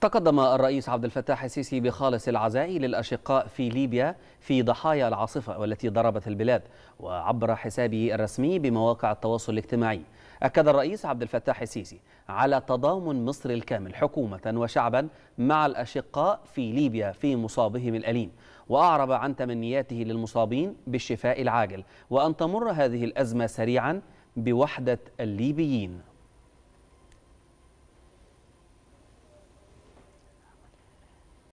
تقدم الرئيس عبد الفتاح السيسي بخالص العزاء للأشقاء في ليبيا في ضحايا العاصفة والتي ضربت البلاد وعبر حسابه الرسمي بمواقع التواصل الاجتماعي أكد الرئيس عبد الفتاح السيسي على تضامن مصر الكامل حكومة وشعبا مع الأشقاء في ليبيا في مصابهم الأليم وأعرب عن تمنياته للمصابين بالشفاء العاجل وأن تمر هذه الأزمة سريعا بوحدة الليبيين